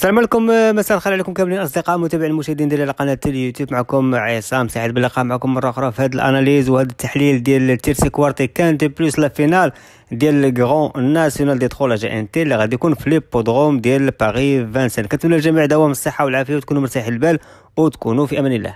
السلام عليكم آه، مساء الخير عليكم كاملين اصدقاء متابعين المشاهدين ديال قناه اليوتيوب معكم عصام سعيد باللقاء معكم مره اخرى في هذا الاناليز وهذا التحليل ديال التيرسي كوارتي كان دي بلوس لا فينال ديال الكرون ناسيونال دي لا جي ان تي اللي غادي يكون في ليبودروم ديال باغي 25 كنتمنى الجميع دوام الصحه والعافيه وتكونوا مرتاحين البال وتكونوا في امان الله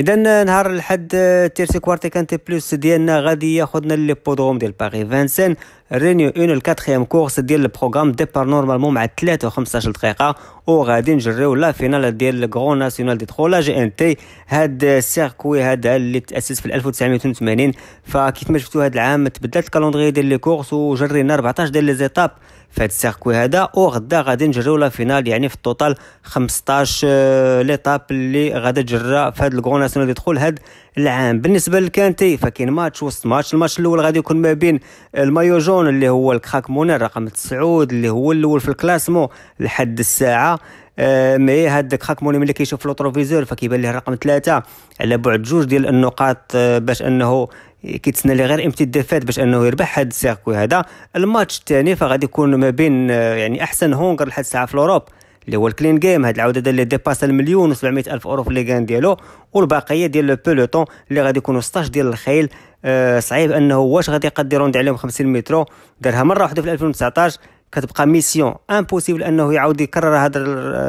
اذا آه، نهار الحد آه، تيرسي كوارتي كانتي بلوس ديالنا غادي ياخذنا ليبودروم ديال باغي فانسن رينيو اون الكاتخيام كورس ديال البروغرام ديبار نورمالمون مع 3 و15 دقيقه وغادي نجريو لا فينال ديال الكرون ناسيونال دي لا جي ان تي هاد السيركوي هذا اللي تاسس في 1982 فكيف ما شفتوا هاد العام تبدلت الكالوندري ديال لي كورس وجرينا 14 ديال لي زيتاب في هاد السيركوي هذا وغدا غادي نجريو لا فينال يعني في التوتال 15 ليتاب اللي غادي تجرى في هاد الكرون ناسيونال دي تخول هاد العام بالنسبه للكانتي فكاين ماتش وسط ماتش الماتش الاول غادي يكون ما بين المايو جون اللي هو الكراك مونير رقم 9 اللي هو الاول في الكلاسمو لحد الساعه آه، مي هاد كراك موني ملي كيشوف لوتروفيزور فكيبان ليه رقم ثلاثة على بعد جوج ديال النقاط آه، باش انه كيتسنى ليه غير امتي امتدافات باش انه يربح هاد السيركوي هذا الماتش الثاني فغادي يكون ما بين آه، يعني احسن هونغر لحد الساعه في الاوروب اللي هو الكلين جيم هاد العوده اللي ديباس المليون و 700 الف اورو في ليغان ديالو والباقيه ديال لو بيلوتون اللي غادي يكونوا 16 ديال الخيل أه صعيب انه واش غادي يقدر يروند عليهم 50 مترو دارها مره واحده في 2019 كتبقى ميسيون امبوسيبل انه يعاود يكرر هذا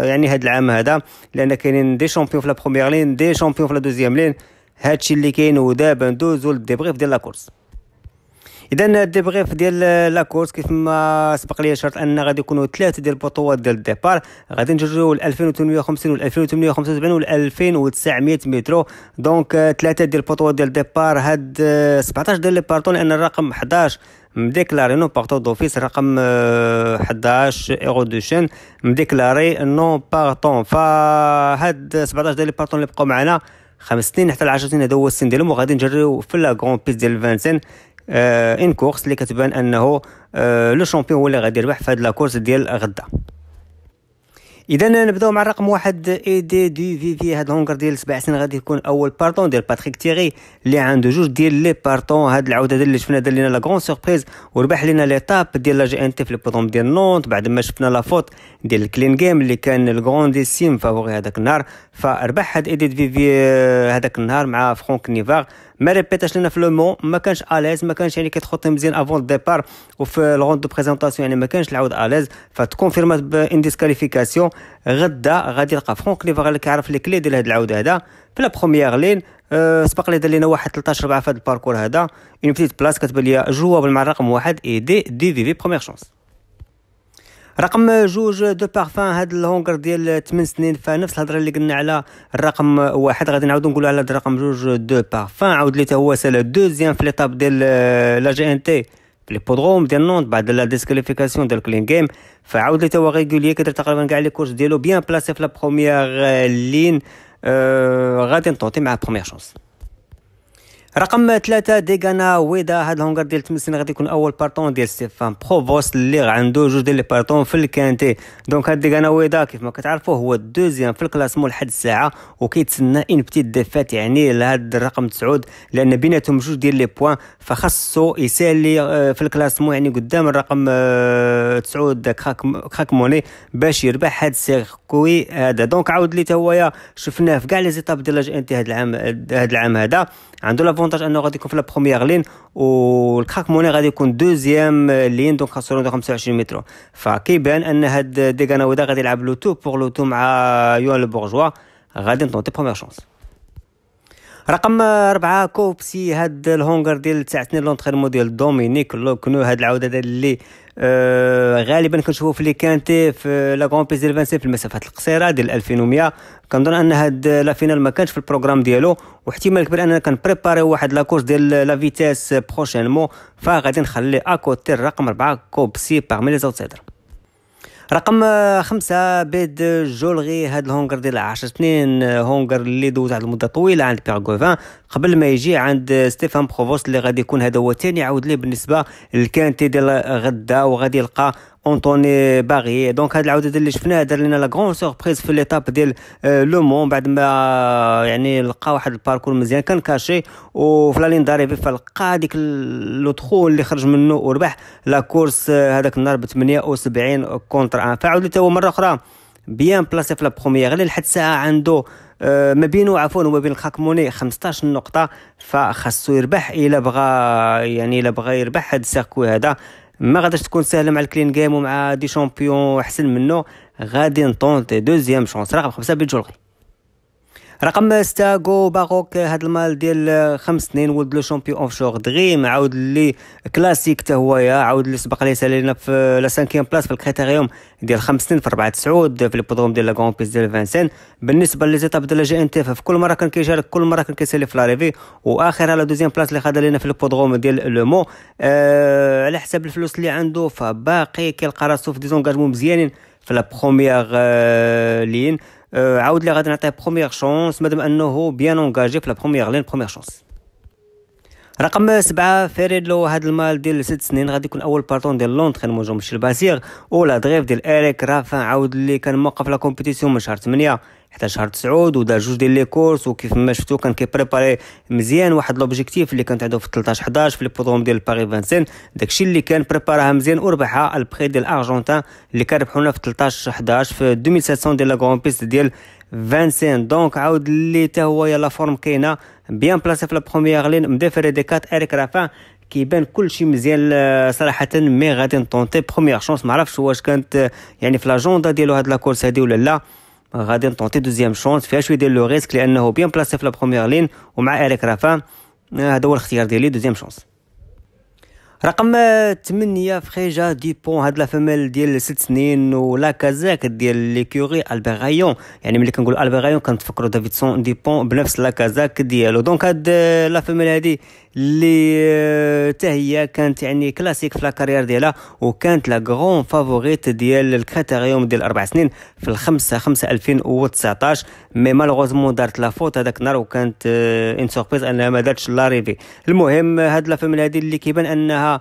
يعني هذا العام هذا لان كاينين دي شامبيون في لا بروميير لين دي شامبيون في لا دوزيام لين هادشي اللي كاين ودابا ندوزو للديبغيف ديال لا كورس اذا الديبغيف ديال لا كورس كيف ما سبق لي شرط ان غادي يكونوا ثلاثه ديال البطولات ديال الديبار غادي نجروا ل 2850 و 2875 و 2900 متر دونك ثلاثه آه، ديال البطولات ديال الديبار هاد 17 آه، ديال لي بارتون لان الرقم 11 مديكلاري نو بارتون دوفيس رقم 11 آه، ايرو دو شين مديكلاري نو بارتون فهاد 17 ديال لي بارتون اللي بقاو معنا خمس سنين حتى ل 10 سنين هذا هو السن ديالهم وغادي نجريو في لا كرون بيس ديال فانسين ان آه، كورس اللي كتبان انه لو آه، شامبيون هو اللي غادي يربح في هاد لا كورس ديال غدا اذا نبداو مع الرقم واحد اي دي دي في في هاد الهونغر ديال سبع سنين غادي يكون اول بارتون ديال باتريك تيغي اللي عنده جوج ديال لي بارتون هاد العوده اللي شفنا دار لينا لا غون سوربريز وربح لينا ليتاب ديال لا جي ان تي في البودوم ديال نونت بعد ما شفنا لا فوت ديال الكلين جيم اللي كان دي سيم فافوري هذاك النهار فربح هاد ايديت فيفي آه، هذاك النهار مع فرونك نيفار ما ريبيتاش لنا في لو مون ما كانش اليز ما كانش يعني كيتخطي مزيان افون ديبار وفي لوند دو بريزونطاسيون يعني ما كانش العود اليز فتكونفيرمات بانديسكاليفيكاسيون غدا غادي يلقى فرونك نيفار اللي كيعرف لي كلي ديال هاد العود هذا في لا بروميير لين أه سبق لي دار لنا واحد 13 4 في هاد الباركور هذا اون بتيت بلاص كتبان ليا جواب مع الرقم واحد ايدي دي في في بروميير شونس رقم جوج دو بارفان هاد الهونغر ديال 8 سنين فنفس الهضره اللي قلنا على الرقم واحد غادي نعاودو نقولو على الرقم جوج دو بارفان عاود لي هو سالا دوزيام في ليطاب ديال آه، لا جي ان تي في ليبودروم ديال نونت بعد لا ديسكاليفيكاسيون ديال كلين جيم فعاود لي هو ريغولي كيدير تقريبا كاع لي كورس ديالو بيان بلاسي في لا بروميير لين آه غادي نطوطي مع بروميير شونس رقم ثلاثة ديغانا ويدا هاد الهونغر ديال 8 سنين غادي يكون اول بارتون ديال ستيفان بروفوس اللي عنده جوج ديال لي في الكانتي دونك هاد ديغانا ويدا كيف ما كتعرفوا هو الدوزيام في الكلاسمون لحد الساعة وكيتسنى ان بتيت ديفات يعني لهاد الرقم تسعود لان بيناتهم جوج ديال لي بوان فخاصو يسالي آه، في الكلاسمون يعني قدام الرقم آه، تسعود كراك موني باش يربح هاد السيركوي هذا دونك عاود لي تا هويا شفناه في كاع لي زيتاب ديال لاج انتي هاد العام هاد العام هذا عنده لافونتاج انه غادي يكون في لا بروميير لين والكراك موني غادي يكون دوزيام لين دونك خاصو 25 متر فكيبان ان هاد ودا غادي يلعب لو تو بور لو تو مع يوان لو بورجوا غادي تي بروميير شونس رقم أربعة كوبسي هاد الهونغر ديال تاع سنين لونترينمون ديال دومينيك لوكنو هاد العودة ديال اللي آه غالبا كنشوفو في لي كانتي في لا غون بيز ديال في المسافات القصيرة ديال 2100 كنظن ان هاد لا فينال ما كانش في البروغرام ديالو واحتمال كبير اننا كنبريباري واحد لاكورس ديال لا فيتيس بروشينمون فغادي نخلي اكوتي الرقم أربعة كوبسي باغمي لي زوتسيدر رقم خمسة بيد جولغي هاد الهونغر ديال 10 سنين هونغر اللي دوز على مدة طويلة عند بيغ قبل ما يجي عند ستيفان بروفوست اللي غادي يكون هذا هو ثاني عاود ليه بالنسبه للكانتي ديال غدا وغادي يلقى اونطوني باغي دونك هاد العوده اللي شفناها دار لنا لا غون سوربريز في ليتاب ديال لو آه، مون بعد ما آه، يعني لقى واحد الباركور مزيان كان كاشي وفي لا لين داريفي فلقى هذيك لو دخول اللي خرج منه وربح لا آه، كورس هذاك النهار ب 78 كونتر ان فعاود حتى هو مره اخرى بيان بلاسي في لا بروميير اللي لحد الساعه عنده آه، ما بينه عفوا وما بين الخاكموني 15 نقطه فخاصو يربح الا بغى يعني الا بغى يربح هذا السيركوي هذا ما غاداش تكون سهله مع الكلين جيم ومع دي شامبيون احسن منه غادي نطونتي دوزيام شونس رقم خمسه بالجلغي رقم ستا جو باروك هاد المال ديال خمس سنين ولد لو شامبيون اوف شور دغيم عاود لي كلاسيك حتى هويا عاود لي سبق لي سالينا في لا سانكيام بلاص في الكريتيريوم ديال خمس سنين في ربعة تسعود في ليبودروم ديال لا كرون بيس ديال فانسين بالنسبة لي زيتاب ديال جي ان تي في كل مرة كان كيشارك كل مرة كان كيسالي في لاريفي واخرها لا دوزيام بلاص اللي خدها لينا في ليبودروم ديال لو مو آه على حساب الفلوس اللي عنده فباقي كيلقى راسو في ديزونكاجمون مزيانين في لا بروميير آه، لين آه، عاود لي غادي نعطيه بروميير شونس مادام انه بيان اونجاجي في لا بروميير لين بروميير شونس رقم سبعة فريد لو هاد المال ديال ست سنين غادي يكون اول بارتون ديال لونتخين جو مشي الباسيغ ولا دغيف ديال اريك رافا عاود اللي كان موقف لا كومبيتيسيون من شهر 8 حتى شهر تسعود ودار جوج ديال لي كورس وكيف ما شفتو كان كيبريباري مزيان واحد لوبجيكتيف اللي كانت عنده في 13 11 في لي ديال باري فانسين داكشي اللي كان بريباراها مزيان وربحها البخي ديال ارجنتان اللي كان ربحونا في 13 11 في 2700 ديال لا غون بيست ديال فانسين دونك عاود اللي تا هو يلا فورم كاينه بيان بلاسي في لا بروميير لين مديفري دي كات اريك رافان كيبان كلشي مزيان صراحه مي غادي نطونتي بخوميييغ شونس ما واش كانت يعني في لاجوندا ديالو هاد لاكورس هادي ولا لا On va devoir tenter deuxième chance. fais a aider le reste Quel est un neuf bien placé sur la première ligne On m'a éclairé à la fin. Devoir retirer la deuxième chance. رقم 8 فريجا ديبون هاد لافاميل ديال ست سنين ولا كازاك ديال ليكوري البير غايون يعني ملي كنقول البير غايون كنتفكروا دافيدسون ديبون بنفس لا كازاك ديالو دونك هاد لافاميل هادي اللي حتى آه، هي كانت يعني كلاسيك في لاكارير ديالها وكانت لا غون فافوريت ديال الكريتيريوم ديال اربع سنين في الخمسة خمسة 2019 مي مالوغوزمون دارت لا فوت هذاك النهار وكانت ان آه، سوربريز انها ما دارتش لاريفي المهم هاد لافاميل هادي اللي كيبان انها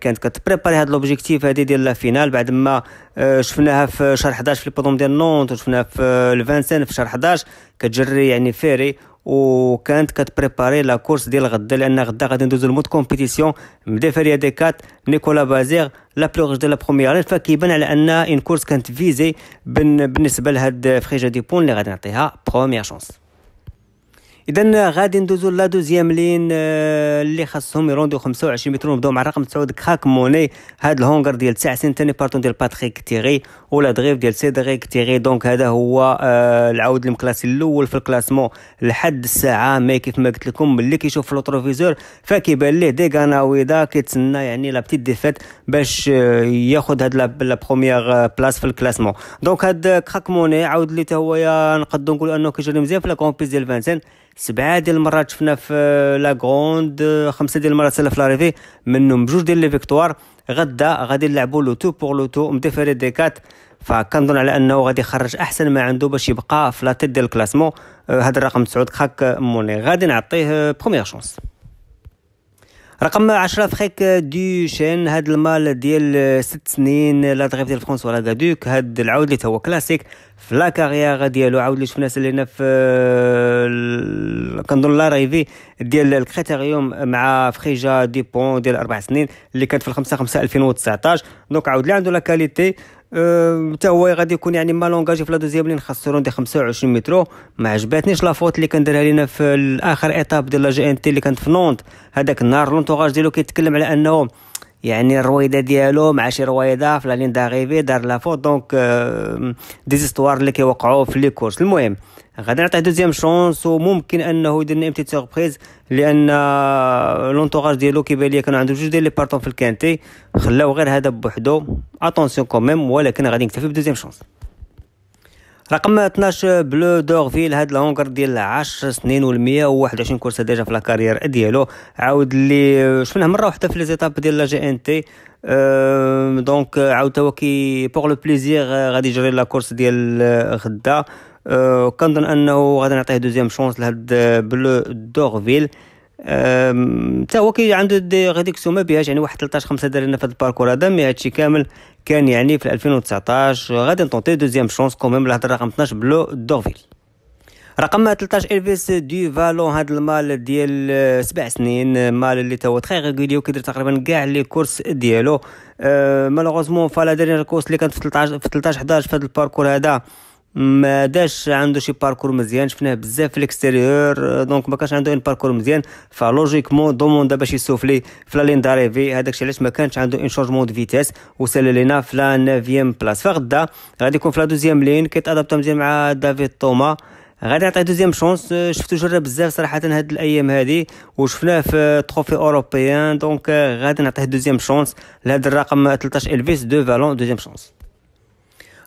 كانت كتبريباري هذا لوبجيكتيف هذه ديال لا فينال بعد ما آه، شفناها في شهر 11 في البودوم ديال نونت وشفناها في الفانسين في شهر 11 كتجري يعني فيري وكانت كتبريباري لا كورس ديال غدا لان غدا غادي ندوزو لمود كومبيتيسيون مديفاريا دي كات نيكولا بازيغ لا بلوغج ديال لا بروميير فكيبان على ان ان كورس كانت فيزي بالنسبه لهاد فريجا دي بون اللي غادي نعطيها بروميير شونس اذا غادي ندوزو لا دوزيام لين آه، اللي خاصهم يروندو 25 متر ونبداو مع الرقم 9 كخاك موني هاد الهونغر ديال 9 سنين ثاني بارتون ديال باتريك تيغي ولا دغيف ديال سيدريك تيغي دونك هذا هو آه، العود المكلاسي الاول في الكلاسمون لحد الساعه مي كيف ما قلت لكم اللي كيشوف في لوتروفيزور فكيبان ليه دي غاناويدا كيتسنى يعني لا بتيت ديفيت باش آه، ياخذ هاد لا بروميير بلاص في الكلاسمون دونك هاد كخاك موني عاود لي تا هو نقدو نقولو انه كيجري مزيان في لا كومبيز ديال فانسين سبعه ديال المرات شفنا في لا غروند آه، خمسه ديال المرات سالا في لاريفي منهم بجوج ديال لي فيكتوار غدا غادي نلعبوا لوتو بور لوتو مديفيري ديكات فكنظن على انه غادي يخرج احسن ما عنده باش يبقى في لا تيت ديال الكلاسمون آه، هذا الرقم تسعود كخاك موني غادي نعطيه بروميير آه، شونس رقم 10 فريك دو شين هاد المال ديال 6 سنين لا دريف ديال فرونسوا غادوك هاد العود اللي هو كلاسيك في لا كارير ديالو عاود لي شفنا سالينا في كنظن لا ريفي ديال الكريتيريوم مع فريجا دي بون ديال 4 سنين اللي كانت في 5 5 2019 دونك عاود لي عنده لا كاليتي حتى أه، هو غادي يكون يعني مالونجاجي في لا دوزيام لين خسرون دي 25 مترو ما عجباتنيش فوت اللي كان دارها لينا في الاخر ايتاب ديال لا جي ان تي اللي كانت في نونت هذاك النهار لونتوراج ديالو كيتكلم على انه يعني الرويده ديالو مع شي رويده في لا لين داغيفي دار فوت دونك ديزيستوار أه، اللي كيوقعوا في لي كورس المهم غادي نعطيه دوزيام شونس وممكن انه يدير لنا امتي سوربريز لان لونتوراج ديالو كيبان ليا كان عنده جوج ديال لي بارتون في الكانتي خلاو غير هذا بوحدو اتونسيون كوميم ولكن غادي نكتفي بدوزيام شونس رقم 12 بلو دورفيل هاد الهونغر ديال 10 سنين و121 كورسه ديجا في لاكارير ديالو عاود لي شفناه مره واحده في لي زيتاب ديال لا جي ان تي دونك عاود هو كي بوغ لو بليزير غادي يجري لا كورس ديال غدا أه كنظن انه غادي نعطيه دوزيام شونس لهاد بلو دورفيل حتى هو كي عنده دي غاديك السومه بهاش يعني واحد 13 5 درنا في هاد الباركور هذا مي هادشي كامل كان يعني في 2019 غادي نطونتي دوزيام شونس كوميم لهاد الرقم 12 بلو دورفيل رقم 13 الفيس دي فالون هذا المال ديال سبع سنين مال اللي توا تخي ريغولي وكيدير تقريبا كاع لي كورس ديالو أه مالوغوزمون فالا ديرنيير الكورس اللي كانت في 13 في 13 11 في هذا الباركور هذا ما داش عنده شي باركور مزيان شفناه بزاف في الاكستيريور دونك ما كانش عنده ان باركور مزيان فلوجيكمون دوموندا باش يسوفلي في لا لين داريفي هذاك الشيء علاش ما كانش عنده ان شونجمون دو فيتيس وسال لينا في لا نافيام بلاص فغدا غادي يكون في لا دوزيام لين كيتادابتا مزيان مع دافيد توما غادي نعطيه دوزيام شونس شفتو جرب بزاف صراحه هاد الايام هادي وشفناه في تروفي اوروبيان دونك غادي نعطيه دوزيام شونس لهاد الرقم 13 الفيس دو فالون دوزيام شونس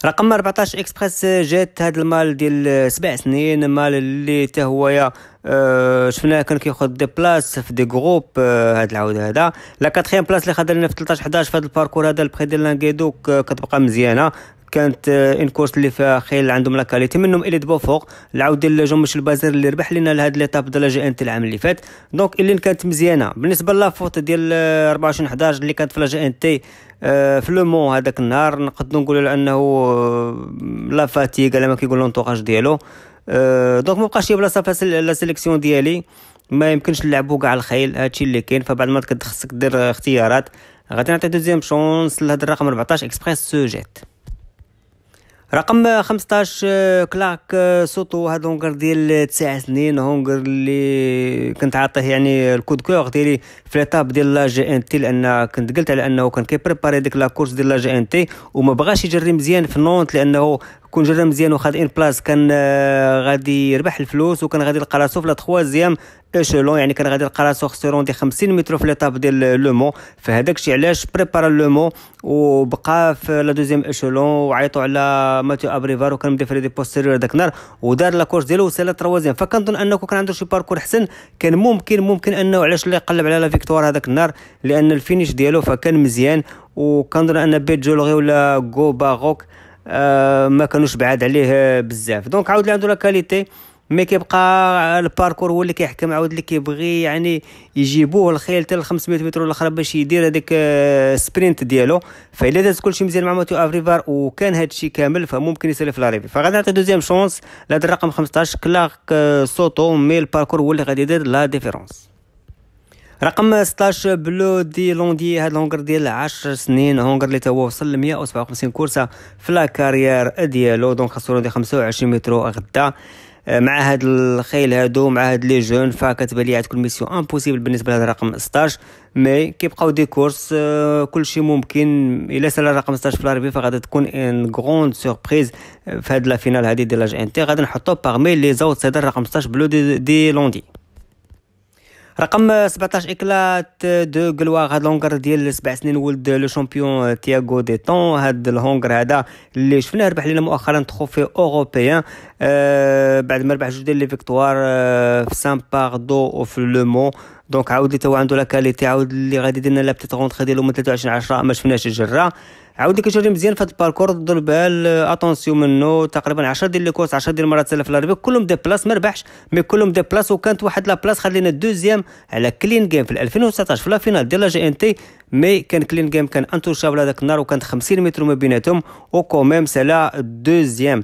رقم 14 اكسبريس جات هذا المال ديال سبع سنين مال اللي حتى هويا أه شفناه كان كياخذ دي بلاص في دي جروب أه هاد العود هذا لا كاتريام بلاص اللي خدها لنا في 13 11 في هذا الباركور هذا البري ديال لانغيدوك آه، كتبقى مزيانه كانت آه، ان كورس اللي فيها خيل عندهم لاكاليتي منهم اليد بوفوق العوده لجمش البازير اللي ربح لنا لهاد ليتاب ديال لا جي ان تي العام اللي فات دونك اللي كانت مزيانه بالنسبه لافوت ديال 24 آه، 11 اللي كانت في لا جي ان تي آه، في لو مون هذاك النهار نقدروا نقولوا لانه انه لا فاتيك على ما كيقولوا لونطوراج ديالو دونك ما بقاش بلاصه في لا سيليكسيون ديالي ما يمكنش نلعبو كاع الخيل هادشي اللي كاين فبعد ما كتخصك دير اختيارات غادي نعطي دوزيام شونس لهاد الرقم 14 اكسبريس سوجيت رقم 15 آه، كلاك آه، سوتو هذا هونغر ديال 9 سنين هونغر اللي كنت عاطيه يعني الكود كور ديالي في ليتاب ديال لا جي ان تي لان كنت قلت على انه كان كيبريباري ديك لا كورس ديال لا جي ان تي وما بغاش يجري مزيان في نونت لانه كون جرى مزيان وخد ان بلاس كان آه، غادي يربح الفلوس وكان غادي يلقى راسو في لا تخوازيام اشلون يعني كان غادي يلقى راسو خسرون دي 50 متر في ليطاب ديال لو مون فهذاك الشيء علاش بريبارا لو مون وبقى في لا دوزيام اشلون وعيطوا على ماتيو ابريفار وكان مدافر دي بوستيريور داك النهار ودار لا كورس ديالو وسال تروازيام فكنظن انه كان عنده شي باركور حسن كان ممكن ممكن انه علاش لا يقلب على لا فيكتوار هذاك النهار لان الفينيش ديالو فكان مزيان وكنظن ان بيت جولغي ولا جو باغوك Euh, ما كانوش بعاد عليه بزاف دونك عاود اللي عنده لا كاليتي مي كيبقى الباركور هو اللي كيحكم عاود اللي كيبغي يعني يجيبوه الخيل حتى ل 500 متر ولا باش يدير هذاك السبرينت آه، ديالو فالا داز كلشي مزيان مع ماتيو افريفار وكان هادشي كامل فممكن يسالي في لاريفي فغادي نعطي دوزيام شونس لهذا الرقم 15 كلارك سوتو مي الباركور هو اللي غادي يدير لا ديفيرونس رقم 16 بلو دي لوندي هاد الهونغر ديال 10 سنين هونغر اللي توا وصل ل 157 كورسه في لاكارير ديالو دونك خاصو يدير 25 متر غدا آه، مع هاد الخيل هادو مع هاد لي جون فكتبان لي تكون ميسيون امبوسيبل بالنسبه لهذا الرقم 16 مي كيبقاو دي كورس آه، كلشي ممكن الا سال الرقم 16 في الاربي فغادي تكون ان غروند سوربريز في هاد لا فينال هادي ديال لاج انتي غادي نحطو باغمي لي زوت سيدر رقم 16 بلو دي, دي لوندي رقم 17 اكلات دو غلوا هاد لونغر ديال سبع سنين ولد لو شامبيون تياغو دي طون هاد الهونغر هذا اللي شفناه ربح لينا مؤخرا تروفي اوروبيان آه بعد ما ربح جوج ديال لي فيكتوار آه، في سان باردو وفي لو مون دونك عاود لي تو عنده لاكاليتي عاود اللي غادي يدير لنا لا بتيت غونتخي ديالو من 23 10 ما شفناش الجره عاود لي كيجري مزيان في هذا الباركور ضد البال اتونسيون منه تقريبا 10 ديال لي كورس 10 ديال المرات في لاربي كلهم دي بلاص ما ربحش مي كلهم دي بلاص وكانت واحد لا بلاص خلينا دوزيام على كلين جيم في 2019 في لا فينال ديال لا جي ان تي مي كان كلين جيم كان انتوشابل هذاك النهار وكانت 50 متر ما بيناتهم وكوميم سالا دوزيام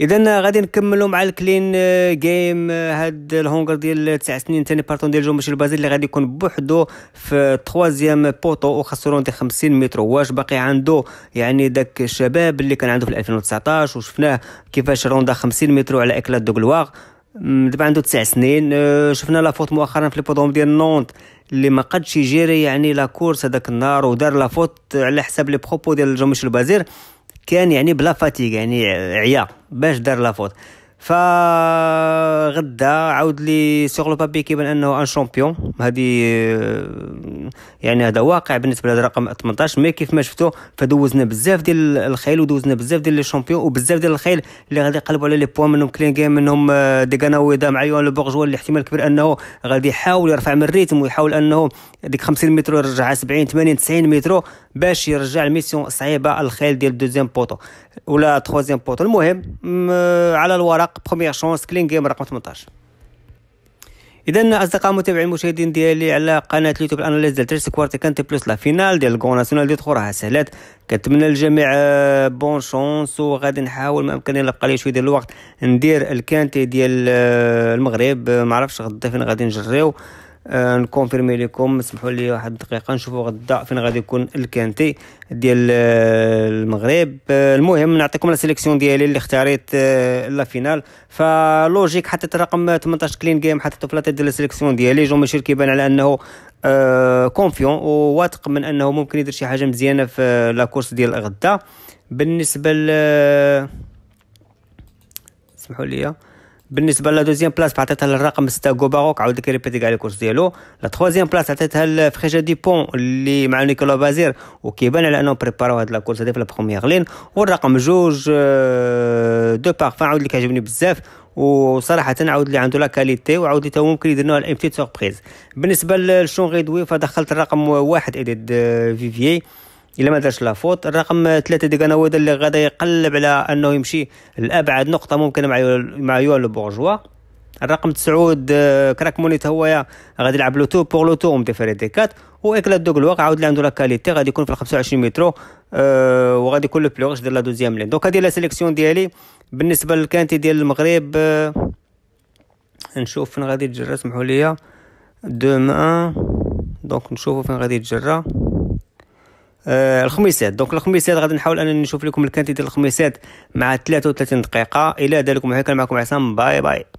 اذا غادي نكملوا مع الكلين جيم آه، آه، هاد الهونغر ديال 9 سنين ثاني بارتون ديال جومش البازيل اللي غادي يكون بوحدو في تخوازيام بوطو وخسروا دي 50 متر واش باقي عنده يعني داك الشباب اللي كان عنده في 2019 وشفناه كيفاش روندا 50 متر على اكلات دوغلواغ دابا عنده 9 سنين آه، شفنا لافوت مؤخرا في البودوم ديال نونت اللي ما قدش يجيري يعني لا كورس هذاك النهار ودار لافوت على حساب لي بروبو ديال جومش البازير كان يعني بلا فاتيك يعني عيا باش دار لافوت فغدا عاود لي سيغ لو بابي كيبان انه ان شامبيون هادي آه، يعني هذا واقع بالنسبه لهذا رقم 18 مي كيف ما شفتو فدوزنا بزاف ديال الخيل ودوزنا بزاف ديال لي شامبيون وبزاف ديال الخيل اللي غادي يقلبوا على لي بوان منهم جيم منهم دي ديغاناويدا مع يوان لو بورجوا اللي احتمال كبير انه غادي يحاول يرفع من الريتم ويحاول انه ديك 50 متر يرجعها 70 80 90 متر باش يرجع الميسيون صعيبه الخيل ديال دوزيام بوطو ولا تخوازيام بوطو المهم آه، على الورق الفرق بروميير شونس كلين جيم رقم 18 اذا اصدقاء متابعين المشاهدين ديالي على قناه اليوتيوب الاناليز ديال تريس كوارتي كانت بلس لا فينال ديال الكون ناسيونال ديال خوراها سهلات كنتمنى للجميع بون آه، شونس وغادي نحاول ما امكن نلقى لي شويه ديال الوقت ندير الكانتي ديال آه، المغرب ما عرفتش غدا فين غادي نجريو آه، نكونفيرمي لكم اسمحوا لي واحد دقيقه نشوفوا غدا فين غادي يكون الكانتي ديال آه، المغرب آه، المهم نعطيكم لا سيليكسيون ديالي اللي اختاريت لا فينال فلوجيك حطيت الرقم 18 كلين جيم حطيته في لا ديال السيليكسيون ديالي جو ميشيل كيبان على انه كونفيون وواثق من انه ممكن يدير شي حاجه مزيانه في لا كورس ديال غدا بالنسبه ل اسمحوا لي بالنسبه لدوزيام بلاس بلاص عطيتها للرقم 6 غوباروك عاود كريبيتي كاع لي كورس ديالو لا تخوازيام بلاس عطيتها لفريجا ديبون اللي مع نيكولا بازير وكيبان على انهم بريباراو هاد لا كورس هادي في البروميير لين والرقم جوج آه، دو بارفان عاود اللي كيعجبني بزاف وصراحه عاود اللي عنده لا كاليتي وعاود اللي ممكن يدير الام بتيت سوربريز بالنسبه غيدوي فدخلت الرقم واحد ايديد آه، فيفيي الا ما دارش لافوت الرقم ثلاثه ديك نوادا اللي غادي يقلب على انه يمشي لابعد نقطه ممكنه مع مع يوان لو بورجوا الرقم تسعود آه، كراك مونيت هويا غادي يلعب لو تو بور لو تو ومديفيري دي كات واكلات دوك الواقع عاود اللي عنده لا كاليتي غادي يكون في 25 مترو أه وغادي يكون لو بلوغش ديال لا دوزيام لين دونك هذه لا سيليكسيون ديالي بالنسبه للكانتي ديال المغرب أه نشوف فين غادي يتجرى سمحوا لي دومان دونك نشوفوا فين غادي يتجرى آه الخميسات دونك الخميسات غادي نحاول انني نشوف لكم الكانتي ديال الخميسات مع 33 دقيقه الى ذلك محاكاه معكم عصام باي باي